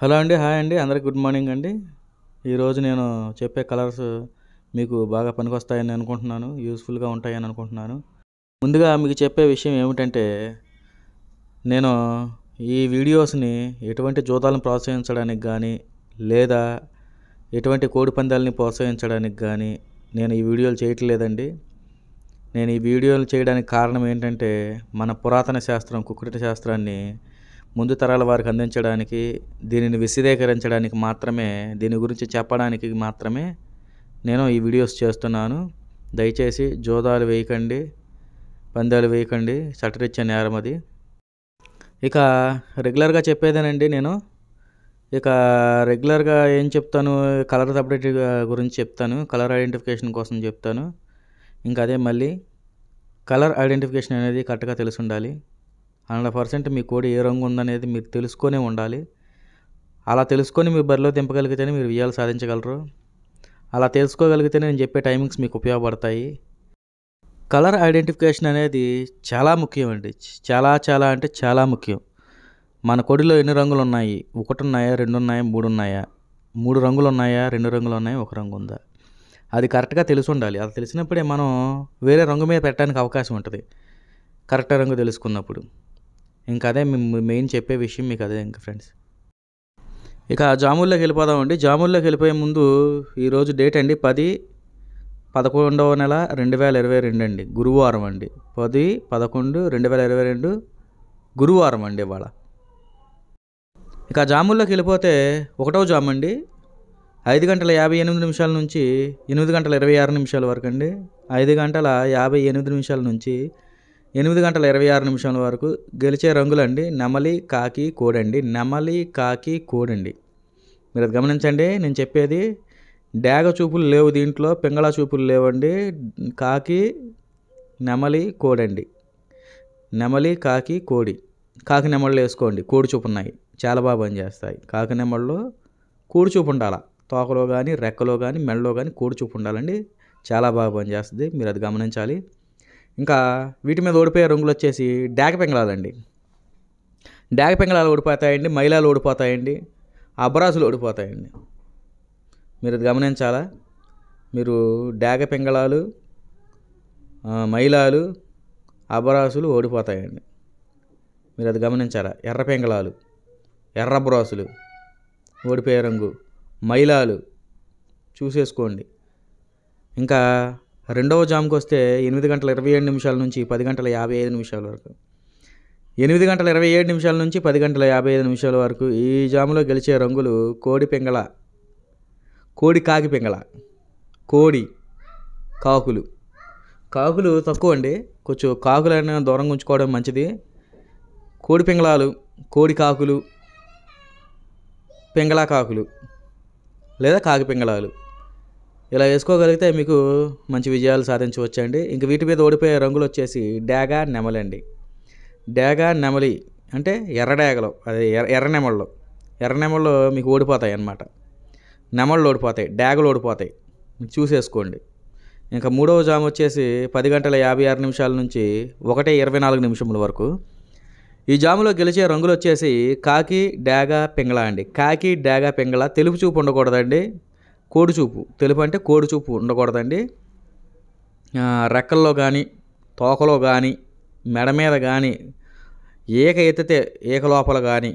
hello అండి hi అండి అందరికి గుడ్ మార్నింగ్ అండి ఈరోజు నేను చెప్పే కలర్స్ మీకు బాగా పనికొస్తాయని అనుకుంటున్నాను యూస్ఫుల్గా ఉంటాయని అనుకుంటున్నాను ముందుగా మీకు చెప్పే విషయం ఏమిటంటే నేను ఈ వీడియోస్ని ఎటువంటి జూదాలను ప్రోత్సహించడానికి కానీ లేదా ఎటువంటి కోడి పందాలని ప్రోత్సహించడానికి కానీ నేను ఈ వీడియోలు చేయట్లేదండి నేను ఈ వీడియోలు చేయడానికి కారణం ఏంటంటే మన పురాతన శాస్త్రం కుక్కుట శాస్త్రాన్ని ముందు తరాల వారికి అందించడానికి దీనిని విశదీకరించడానికి మాత్రమే దీని గురించి చెప్పడానికి మాత్రమే నేను ఈ వీడియోస్ చేస్తున్నాను దయచేసి జోదాలు వేయకండి పందాలు వేయకండి చట్టరిచ్చే నేరం అది ఇక రెగ్యులర్గా చెప్పేదేనండి నేను ఇక రెగ్యులర్గా ఏం చెప్తాను కలర్ సపరేట్ గురించి చెప్తాను కలర్ ఐడెంటిఫికేషన్ కోసం చెప్తాను ఇంకా అదే మళ్ళీ కలర్ ఐడెంటిఫికేషన్ అనేది కరెక్ట్గా తెలిసి ఉండాలి హండ్రెడ్ పర్సెంట్ మీ కోడి ఏ రంగు ఉందనేది మీరు తెలుసుకొనే ఉండాలి అలా తెలుసుకొని మీరు బరిలో దింపగలిగితేనే మీరు విజయాలు సాధించగలరు అలా తెలుసుకోగలిగితేనే నేను చెప్పే టైమింగ్స్ మీకు ఉపయోగపడతాయి కలర్ ఐడెంటిఫికేషన్ అనేది చాలా ముఖ్యం అండి చాలా చాలా అంటే చాలా ముఖ్యం మన కొడిలో ఎన్ని రంగులు ఉన్నాయి ఒకటి ఉన్నాయా రెండు ఉన్నాయా మూడు ఉన్నాయా మూడు రంగులు ఉన్నాయా రెండు రంగులు ఉన్నాయా ఒక రంగు ఉందా అది కరెక్ట్గా తెలిసి ఉండాలి అది తెలిసినప్పుడే మనం వేరే రంగు మీద పెట్టడానికి అవకాశం ఉంటుంది కరెక్ట్ రంగు తెలుసుకున్నప్పుడు ఇంకా అదే మేము మెయిన్ చెప్పే విషయం మీకు అదే ఇంకా ఫ్రెండ్స్ ఇక జాముల్లోకి వెళ్ళిపోదామండి జాముల్లోకి వెళ్ళిపోయే ముందు ఈరోజు డేట్ అండి పది పదకొండవ నెల రెండు వేల ఇరవై రెండు అండి గురువారం అండి పది పదకొండు రెండు వేల ఇరవై రెండు గురువారం అండి ఇవాళ ఇక జాముల్లోకి వెళ్ళిపోతే ఒకటవ జాము అండి ఐదు గంటల యాభై ఎనిమిది నిమిషాల నుంచి ఎనిమిది గంటల ఇరవై ఆరు నిమిషాల వరకు అండి ఐదు గంటల యాభై ఎనిమిది నిమిషాల నుంచి ఎనిమిది గంటల ఇరవై ఆరు నిమిషాల వరకు గెలిచే రంగులండి నెమలి కాకి కోడండి నెమలి కాకి కోడండి మీరు అది గమనించండి నేను చెప్పేది డేగ చూపులు లేవు దీంట్లో పింగళ చూపులు లేవండి కాకి నెమలి కోడండి నెమలి కాకి కోడి కాకి నెమళ్ళు వేసుకోండి కోడి చూపు ఉన్నాయి చాలా బాగా పనిచేస్తాయి కాకి నెమళ్ళు కోడి చూపు ఉండాలా తోకలో కానీ రెక్కలో కానీ మెడలో కానీ కోడి చూపు ఉండాలండి చాలా బాగా పనిచేస్తుంది మీరు అది గమనించాలి ఇంకా వీటి మీద ఓడిపోయే రంగులు వచ్చేసి డాక పెంగళాలండి డాక పెంగళాలు ఓడిపోతాయండి మైలాలు ఓడిపోతాయండి అబ్రాసులు ఓడిపోతాయండి మీరు అది గమనించాలా మీరు డాక పెంగళాలు మైలాలు అబరాసులు ఓడిపోతాయండి మీరు అది గమనించారా ఎర్ర పెంగళాలు ఎర్ర బ్రాసులు ఓడిపోయే రంగు మైలాలు చూసేసుకోండి ఇంకా రెండవ జామ్కి వస్తే ఎనిమిది గంటల ఇరవై ఏడు నిమిషాల నుంచి పది గంటల యాభై ఐదు నిమిషాల వరకు ఎనిమిది గంటల ఇరవై ఏడు నిమిషాల నుంచి పది గంటల యాభై ఐదు నిమిషాల వరకు ఈ జాములో గెలిచే రంగులు కోడి పెంగళ కోడి కాకి పెంగళ కోడి కాకులు కాకులు తక్కువ అండి కొంచెం కాకులైనా దూరంగా ఉంచుకోవడం మంచిది కోడి పెంగళాలు కోడి కాకులు పింగళా కాకులు లేదా కాకి పెంగళాలు ఇలా వేసుకోగలిగితే మీకు మంచి విజయాలు సాధించవచ్చు అండి ఇంక వీటి మీద ఓడిపోయే రంగులు వచ్చేసి నెమలి నెమలండి డాగా నెమలి అంటే ఎర్ర డేగలు అది ఎర్ర ఎర్ర నెమళ్ళు ఎర్ర నెమళ్ళు మీకు ఓడిపోతాయి అన్నమాట నెమళ్ళు ఓడిపోతాయి డాగలు ఓడిపోతాయి చూసేసుకోండి ఇంకా మూడవ జామ్ వచ్చేసి పది గంటల యాభై ఆరు నిమిషాల నుంచి ఒకటే ఇరవై నాలుగు నిమిషముల వరకు ఈ జాములో గెలిచే రంగులు వచ్చేసి కాకి డాగా పింగళ అండి కాకి డాగా పింగళ తెలుపు చూపు ఉండకూడదండి కోడిచూపు తెలుపు అంటే కోడిచూపు ఉండకూడదండి రెక్కల్లో కానీ తోకలో కానీ మెడ మీద కానీ ఏక ఎత్తితే ఏక లోపల కానీ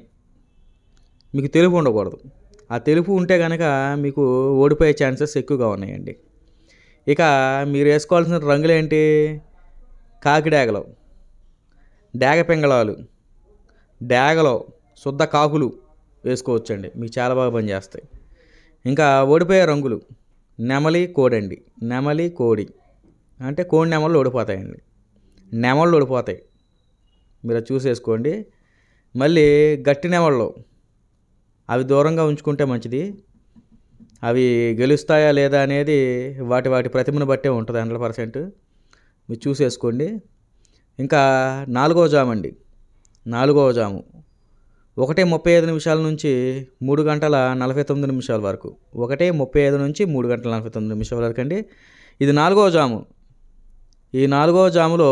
మీకు తెలుపు ఉండకూడదు ఆ తెలుపు ఉంటే కనుక మీకు ఓడిపోయే ఛాన్సెస్ ఎక్కువగా ఉన్నాయండి ఇక మీరు వేసుకోవాల్సిన రంగులు ఏంటి కాకిడాగలు డేగ పెంగళాలు డేగలో శుద్ధ కాకులు వేసుకోవచ్చండి మీకు చాలా బాగా పనిచేస్తాయి ఇంకా ఓడిపోయే రంగులు నెమలి కోడండి నెమలి కోడి అంటే కోడి నెమలు ఓడిపోతాయండి నెమళ్ళు ఓడిపోతాయి మీరు చూసేసుకోండి మళ్ళీ గట్టి నెమళ్ళు అవి దూరంగా ఉంచుకుంటే మంచిది అవి గెలుస్తాయా లేదా అనేది వాటి వాటి ప్రతిమను బట్టే ఉంటుంది హండ్రెడ్ పర్సెంట్ మీరు చూసేసుకోండి ఇంకా నాలుగవ జాము అండి నాలుగవ జాము ఒకటే ముప్పై ఐదు నిమిషాల నుంచి మూడు గంటల నలభై తొమ్మిది నిమిషాల వరకు ఒకటే ముప్పై ఐదు నుంచి మూడు గంటల నలభై తొమ్మిది నిమిషాల వరకు అండి ఇది నాలుగవ జాము ఈ నాలుగవ జాములో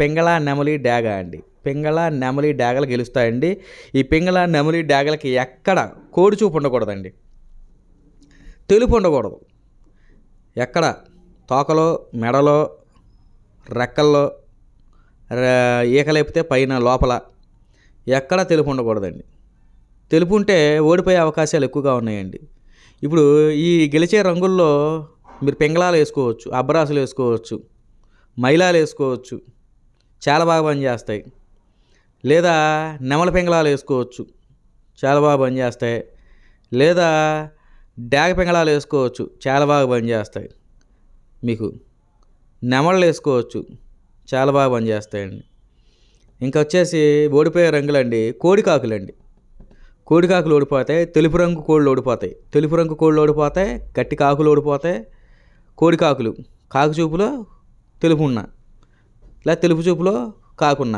పెంగళ నెమలి డ్యాగా అండి పెంగళ నెమలి డ్యాగలు గెలుస్తాయండి ఈ పెంగళ నెమలి డ్యాగలకి ఎక్కడ కోడి చూపు ఉండకూడదండి తెలుపు ఉండకూడదు ఎక్కడ తోకలో మెడలో రెక్కల్లో ఈకలేపితే పైన లోపల ఎక్కడా తెలుపు ఉండకూడదండి తెలుపు ఉంటే ఓడిపోయే అవకాశాలు ఎక్కువగా ఉన్నాయండి ఇప్పుడు ఈ గెలిచే రంగుల్లో మీరు పింగళాలు వేసుకోవచ్చు అబ్రాసులు వేసుకోవచ్చు మైలాలు వేసుకోవచ్చు చాలా బాగా పనిచేస్తాయి లేదా నెమల పెంగళాలు వేసుకోవచ్చు చాలా బాగా పనిచేస్తాయి లేదా డాగ పెంగళాలు వేసుకోవచ్చు చాలా బాగా పనిచేస్తాయి మీకు నెమళ్ళు వేసుకోవచ్చు చాలా బాగా పనిచేస్తాయండి ఇంకా వచ్చేసి ఓడిపోయే రంగులండి కోడికాకులండి కోడికాకులు ఓడిపోతాయి తెలుపు రంగు కోళ్ళు ఓడిపోతాయి తెలుపు రంగు కోళ్ళు ఓడిపోతాయి గట్టి కాకులు ఓడిపోతాయి కోడికాకులు కాకు చూపులో తెలుపు ఉన్న లేదా తెలుపు చూపులో కాకున్న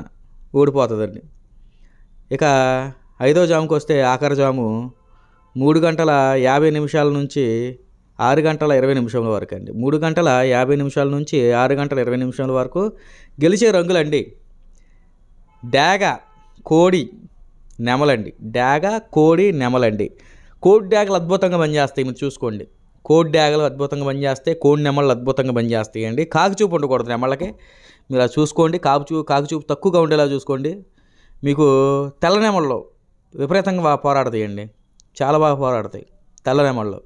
ఓడిపోతుందండి ఇక ఐదో జాముకు వస్తే ఆఖరి జాము మూడు గంటల యాభై నిమిషాల నుంచి ఆరు గంటల ఇరవై నిమిషాల వరకు అండి మూడు గంటల యాభై నిమిషాల నుంచి ఆరు గంటల ఇరవై నిమిషాల వరకు గెలిచే రంగులండి డాగ కోడి నెమలండి డాగ కోడి నెమలండి కోడి డాగలు అద్భుతంగా పనిచేస్తాయి మీరు చూసుకోండి కోడి డాగలు అద్భుతంగా పనిచేస్తాయి కోడి నెమళ్ళు అద్భుతంగా పనిచేస్తాయి అండి కాకుచూపు ఉండకూడదు నెమళ్ళకి మీరు అది చూసుకోండి కాకుచూ కాకుచూపు తక్కువగా ఉండేలా చూసుకోండి మీకు తెల్ల నెమళ్ళు విపరీతంగా బాగా అండి చాలా బాగా పోరాడతాయి తెల్ల నెమళ్ళు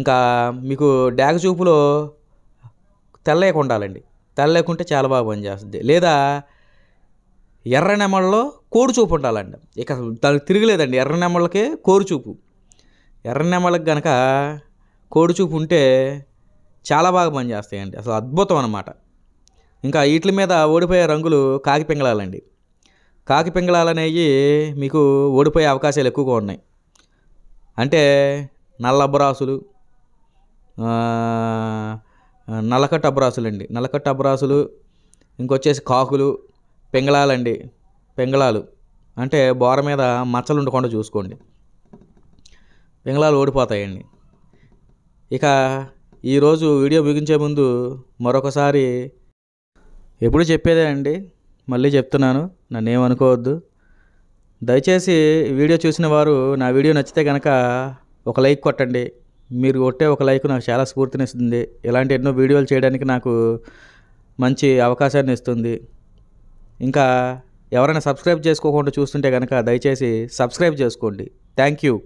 ఇంకా మీకు డాగ చూపులో తెల్లేకుండాలండి తెల్లేకుంటే చాలా బాగా పనిచేస్తుంది లేదా ఎర్ర నెమళ్ళలో కోరుచూపు ఉండాలండి ఇక దానికి తిరగలేదండి ఎర్ర నెమళ్ళకే కోరుచూపు ఎర్ర నెమళ్ళకి గనక కోడిచూపు ఉంటే చాలా బాగా పనిచేస్తాయండి అసలు అద్భుతం అనమాట ఇంకా వీటి మీద ఓడిపోయే రంగులు కాకి పింగళాలండి కాకి పింగళాలు అనేవి మీకు ఓడిపోయే అవకాశాలు ఎక్కువగా ఉన్నాయి అంటే నల్లబ్బరాసులు నల్లకట్టు అబ్బరాసులు అండి నల్లకట్టు అబ్బరాసులు ఇంకొచ్చేసి కాకులు పెంగళాలండి పెంగళాలు అంటే బోర మీద మచ్చలు ఉండకుండా చూసుకోండి పెంగళాలు ఓడిపోతాయండి ఇక ఈరోజు వీడియో ముగించే ముందు మరొకసారి ఎప్పుడు చెప్పేదే అండి మళ్ళీ చెప్తున్నాను నన్ను ఏమనుకోవద్దు దయచేసి వీడియో చూసిన వారు నా వీడియో నచ్చితే కనుక ఒక లైక్ కొట్టండి మీరు కొట్టే ఒక లైక్ నాకు చాలా స్ఫూర్తినిస్తుంది ఇలాంటి ఎన్నో వీడియోలు చేయడానికి నాకు మంచి అవకాశాన్ని ఇస్తుంది ఇంకా ఎవరైనా సబ్స్క్రైబ్ చేసుకోకుండా చూస్తుంటే కనుక దయచేసి సబ్స్క్రైబ్ చేసుకోండి థ్యాంక్ యూ